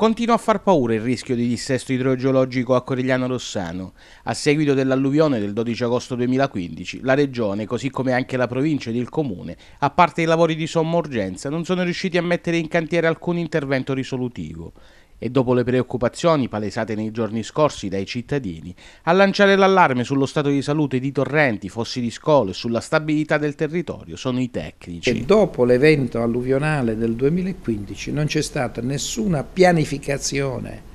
Continua a far paura il rischio di dissesto idrogeologico a Corigliano Rossano. A seguito dell'alluvione del 12 agosto 2015, la regione, così come anche la provincia ed il comune, a parte i lavori di somma urgenza, non sono riusciti a mettere in cantiere alcun intervento risolutivo e dopo le preoccupazioni palesate nei giorni scorsi dai cittadini, a lanciare l'allarme sullo stato di salute di torrenti, fossi di scolo e sulla stabilità del territorio sono i tecnici. E dopo l'evento alluvionale del 2015 non c'è stata nessuna pianificazione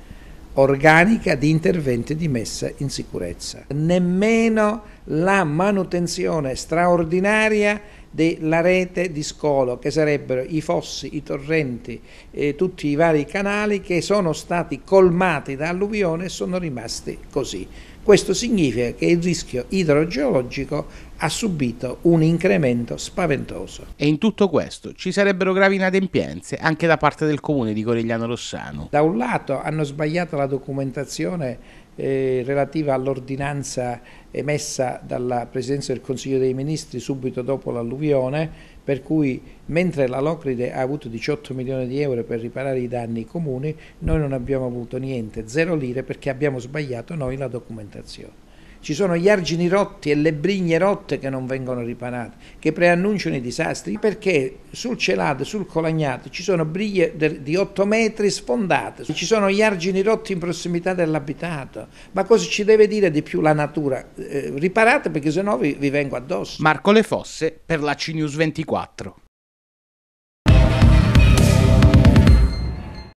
organica di interventi di messa in sicurezza, nemmeno la manutenzione straordinaria della rete di scolo, che sarebbero i fossi, i torrenti, eh, tutti i vari canali che sono stati colmati da alluvione e sono rimasti così. Questo significa che il rischio idrogeologico ha subito un incremento spaventoso. E in tutto questo ci sarebbero gravi inadempienze anche da parte del comune di Corigliano Rossano. Da un lato hanno sbagliato la documentazione eh, relativa all'ordinanza emessa dalla Presidenza del Consiglio dei Ministri subito dopo l'alluvione, per cui mentre la Locride ha avuto 18 milioni di euro per riparare i danni comuni, noi non abbiamo avuto niente, zero lire perché abbiamo sbagliato noi la documentazione. Ci sono gli argini rotti e le brigne rotte che non vengono riparate, che preannunciano i disastri, perché sul celato, sul colagnato ci sono briglie di 8 metri sfondate, ci sono gli argini rotti in prossimità dell'abitato. Ma cosa ci deve dire di più la natura? Eh, riparate perché sennò vi, vi vengo addosso. Marco Le Fosse per la CNews 24.